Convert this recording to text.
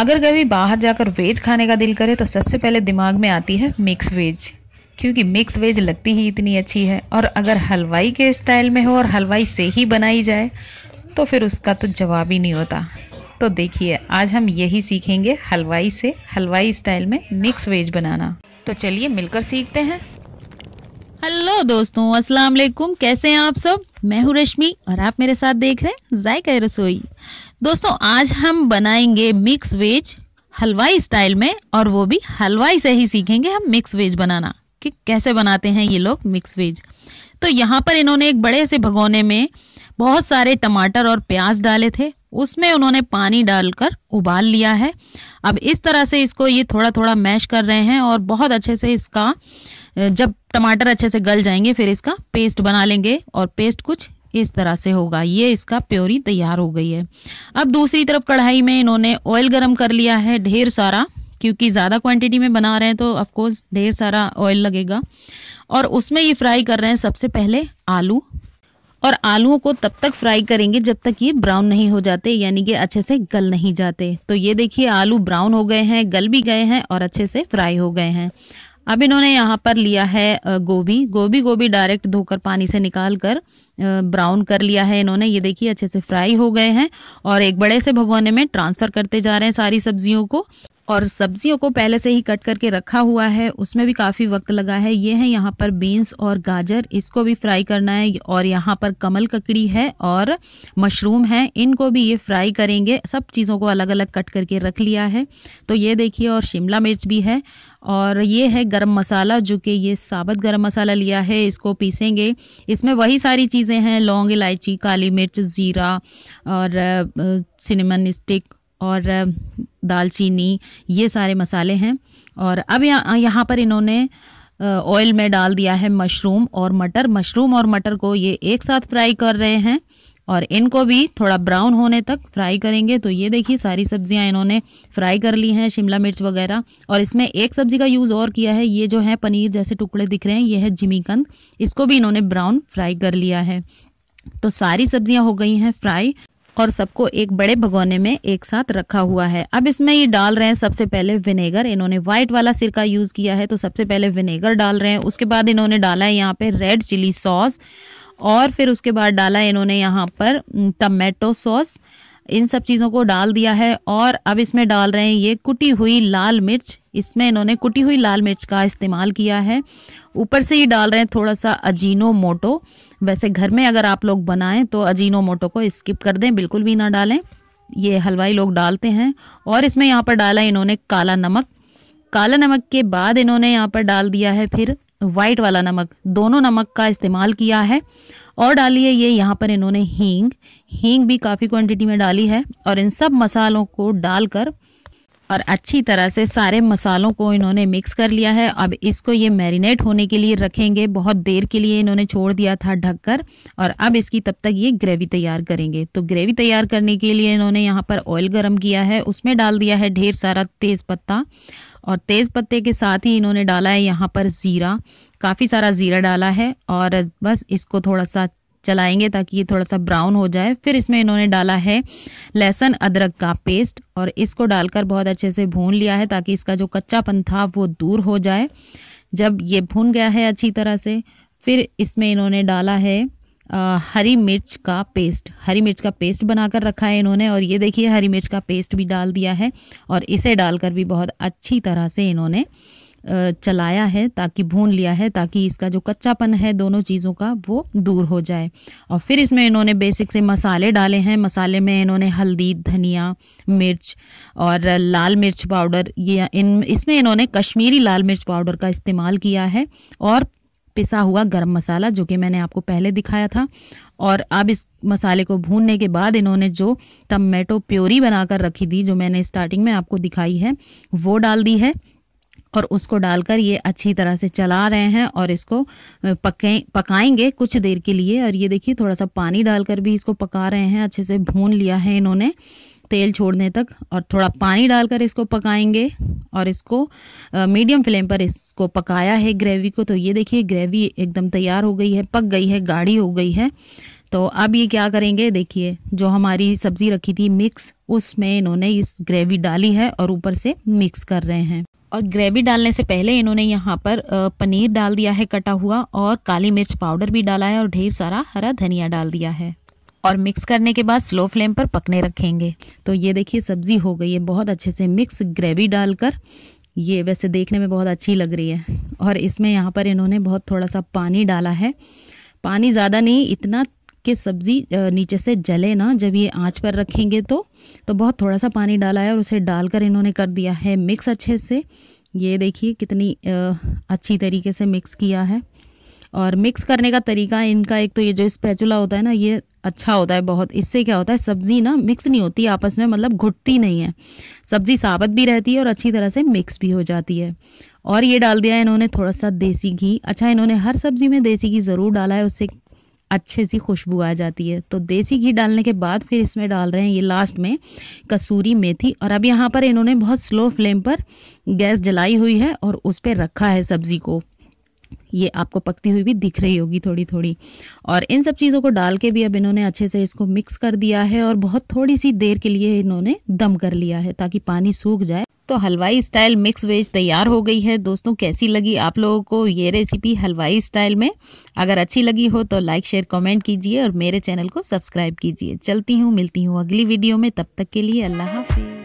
अगर कभी बाहर जाकर वेज खाने का दिल करे तो सबसे पहले दिमाग में आती है मिक्स वेज क्योंकि मिक्स वेज लगती ही इतनी अच्छी है और अगर हलवाई के स्टाइल में हो और हलवाई से ही बनाई जाए तो फिर उसका तो जवाब ही नहीं होता तो देखिए आज हम यही सीखेंगे हलवाई से हलवाई स्टाइल में मिक्स वेज बनाना तो चलिए मिलकर सीखते हैं हेलो दोस्तों अस्सलाम वालेकुम कैसे हैं आप सब मैं हूँ रश्मि और आप मेरे साथ देख रहे हैं जायका रसोई दोस्तों आज हम बनाएंगे मिक्स वेज हलवाई स्टाइल में और वो भी हलवाई से ही सीखेंगे हम मिक्स वेज बनाना कि कैसे बनाते हैं ये लोग मिक्स वेज तो यहाँ पर इन्होंने एक बड़े से भगोने में बहुत सारे टमाटर और प्याज डाले थे उसमें उन्होंने पानी डालकर उबाल लिया है अब इस तरह से इसको ये थोड़ा थोड़ा मैश कर रहे हैं और बहुत अच्छे से इसका जब टमाटर अच्छे से गल जाएंगे फिर इसका पेस्ट बना लेंगे और पेस्ट कुछ इस तरह से होगा ये इसका प्योरी तैयार हो गई है अब दूसरी तरफ कढ़ाई में इन्होंने ऑयल गरम कर लिया है ढेर सारा क्योंकि ज़्यादा क्वांटिटी में बना रहे हैं तो ऑफकोर्स ढेर सारा ऑयल लगेगा और उसमें ये फ्राई कर रहे हैं सबसे पहले आलू और आलूओं को तब तक फ्राई करेंगे जब तक ये ब्राउन नहीं हो जाते यानी कि अच्छे से गल नहीं जाते तो ये देखिए आलू ब्राउन हो गए हैं गल भी गए हैं और अच्छे से फ्राई हो गए हैं अब इन्होंने यहाँ पर लिया है गोभी गोभी गोभी डायरेक्ट धोकर पानी से निकाल कर ब्राउन कर लिया है इन्होंने ये देखिए अच्छे से फ्राई हो गए हैं और एक बड़े से भगवने में ट्रांसफ़र करते जा रहे हैं सारी सब्जियों को और सब्जियों को पहले से ही कट करके रखा हुआ है उसमें भी काफ़ी वक्त लगा है ये है यहाँ पर बीन्स और गाजर इसको भी फ्राई करना है और यहाँ पर कमल ककड़ी है और मशरूम है इनको भी ये फ्राई करेंगे सब चीज़ों को अलग अलग कट करके रख लिया है तो ये देखिए और शिमला मिर्च भी है और ये है गरम मसाला जो कि ये साबत गरम मसाला लिया है इसको पीसेंगे इसमें वही सारी चीज़ें हैं लौंग इलायची काली मिर्च ज़ीरा और सिनेमन स्टिक और दालचीनी ये सारे मसाले हैं और अब यहाँ यहाँ पर इन्होंने ऑयल में डाल दिया है मशरूम और मटर मशरूम और मटर को ये एक साथ फ्राई कर रहे हैं और इनको भी थोड़ा ब्राउन होने तक फ्राई करेंगे तो ये देखिए सारी सब्जियां इन्होंने फ्राई कर ली हैं शिमला मिर्च वगैरह और इसमें एक सब्जी का यूज़ और किया है ये जो है पनीर जैसे टुकड़े दिख रहे हैं ये है जिमीकंद इसको भी इन्होंने ब्राउन फ्राई कर लिया है तो सारी सब्जियां हो गई हैं फ्राई और सबको एक बड़े भगोने में एक साथ रखा हुआ है अब इसमें ये डाल रहे हैं सबसे पहले विनेगर इन्होंने व्हाइट वाला सिरका यूज़ किया है तो सबसे पहले विनेगर डाल रहे हैं उसके बाद इन्होंने डाला है यहाँ पे रेड चिली सॉस और फिर उसके बाद डाला इन्होंने यहाँ पर टमेटो सॉस इन सब चीज़ों को डाल दिया है और अब इसमें डाल रहे हैं ये कुटी हुई लाल मिर्च इसमें इन्होंने कुटी हुई लाल मिर्च का इस्तेमाल किया है ऊपर से ये डाल रहे हैं थोड़ा सा अजीनो मोटो वैसे घर में अगर आप लोग बनाएं तो अजीनो मोटो को स्किप कर दें बिल्कुल भी ना डालें ये हलवाई लोग डालते हैं और इसमें यहाँ पर डाला इन्होंने काला नमक काला नमक के बाद इन्होंने यहाँ पर डाल दिया है फिर वाइट वाला नमक दोनों नमक का इस्तेमाल किया है और डालिए ये यहाँ पर इन्होंने हींग हींग भी काफ़ी क्वांटिटी में डाली है और इन सब मसालों को डालकर और अच्छी तरह से सारे मसालों को इन्होंने मिक्स कर लिया है अब इसको ये मैरिनेट होने के लिए रखेंगे बहुत देर के लिए इन्होंने छोड़ दिया था ढककर और अब इसकी तब तक ये ग्रेवी तैयार करेंगे तो ग्रेवी तैयार करने के लिए इन्होंने यहाँ पर ऑयल गर्म किया है उसमें डाल दिया है ढेर सारा तेज़ पत्ता और तेज़ पत्ते के साथ ही इन्होंने डाला है यहाँ पर ज़ीरा काफ़ी सारा ज़ीरा डाला है और बस इसको थोड़ा सा चलाएंगे ताकि ये थोड़ा सा ब्राउन हो जाए फिर इसमें इन्होंने डाला है लहसुन अदरक का पेस्ट और इसको डालकर बहुत अच्छे से भून लिया है ताकि इसका जो कच्चापन था वो दूर हो जाए जब ये भून गया है अच्छी तरह से फिर इसमें इन्होंने डाला है आ, हरी मिर्च का पेस्ट हरी मिर्च का पेस्ट बनाकर रखा है इन्होंने और ये देखिए हरी मिर्च का पेस्ट भी डाल दिया है और इसे डालकर भी बहुत अच्छी तरह से इन्होंने चलाया है ताकि भून लिया है ताकि इसका जो कच्चापन है दोनों चीज़ों का वो दूर हो जाए और फिर इसमें इन्होंने बेसिक से मसाले डाले हैं मसाले में इन्होंने हल्दी धनिया मिर्च और लाल मिर्च पाउडर ये इन इसमें इन्होंने कश्मीरी लाल मिर्च पाउडर का इस्तेमाल किया है और पिसा हुआ गरम मसाला जो कि मैंने आपको पहले दिखाया था और अब इस मसाले को भूनने के बाद इन्होंने जो टमेटो प्योरी बनाकर रखी थी जो मैंने स्टार्टिंग में आपको दिखाई है वो डाल दी है और उसको डालकर ये अच्छी तरह से चला रहे हैं और इसको पके पकाएंगे कुछ देर के लिए और ये देखिए थोड़ा सा पानी डालकर भी इसको पका रहे हैं अच्छे से भून लिया है इन्होंने तेल छोड़ने तक और थोड़ा पानी डालकर इसको पकाएंगे और इसको मीडियम फ्लेम पर इसको पकाया है ग्रेवी को तो ये देखिए ग्रेवी एकदम तैयार हो गई है पक गई है गाढ़ी हो गई है तो अब ये क्या करेंगे देखिए जो हमारी सब्ज़ी रखी थी मिक्स उसमें इन्होंने इस ग्रेवी डाली है और ऊपर से मिक्स कर रहे हैं और ग्रेवी डालने से पहले इन्होंने यहाँ पर पनीर डाल दिया है कटा हुआ और काली मिर्च पाउडर भी डाला है और ढेर सारा हरा धनिया डाल दिया है और मिक्स करने के बाद स्लो फ्लेम पर पकने रखेंगे तो ये देखिए सब्ज़ी हो गई है बहुत अच्छे से मिक्स ग्रेवी डालकर ये वैसे देखने में बहुत अच्छी लग रही है और इसमें यहाँ पर इन्होंने बहुत थोड़ा सा पानी डाला है पानी ज़्यादा नहीं इतना कि सब्ज़ी नीचे से जले ना जब ये आंच पर रखेंगे तो तो बहुत थोड़ा सा पानी डाला है और उसे डालकर इन्होंने कर दिया है मिक्स अच्छे से ये देखिए कितनी अच्छी तरीके से मिक्स किया है और मिक्स करने का तरीका इनका एक तो ये जो स्पैचुला होता है ना ये अच्छा होता है बहुत इससे क्या होता है सब्ज़ी ना मिक्स नहीं होती आपस में मतलब घुटती नहीं है सब्ज़ी साबत भी रहती है और अच्छी तरह से मिक्स भी हो जाती है और ये डाल दिया है इन्होंने थोड़ा सा देसी घी अच्छा इन्होंने हर सब्ज़ी में देसी घी ज़रूर डाला है उससे अच्छे सी खुशबू आ जाती है तो देसी घी डालने के बाद फिर इसमें डाल रहे हैं ये लास्ट में कसूरी मेथी और अब यहाँ पर इन्होंने बहुत स्लो फ्लेम पर गैस जलाई हुई है और उस पर रखा है सब्ज़ी को ये आपको पकती हुई भी दिख रही होगी थोड़ी थोड़ी और इन सब चीज़ों को डाल के भी अब इन्होंने अच्छे से इसको मिक्स कर दिया है और बहुत थोड़ी सी देर के लिए इन्होंने दम कर लिया है ताकि पानी सूख जाए तो हलवाई स्टाइल मिक्स वेज तैयार हो गई है दोस्तों कैसी लगी आप लोगों को ये रेसिपी हलवाई स्टाइल में अगर अच्छी लगी हो तो लाइक शेयर कमेंट कीजिए और मेरे चैनल को सब्सक्राइब कीजिए चलती हूँ मिलती हूँ अगली वीडियो में तब तक के लिए अल्लाह हाफिज़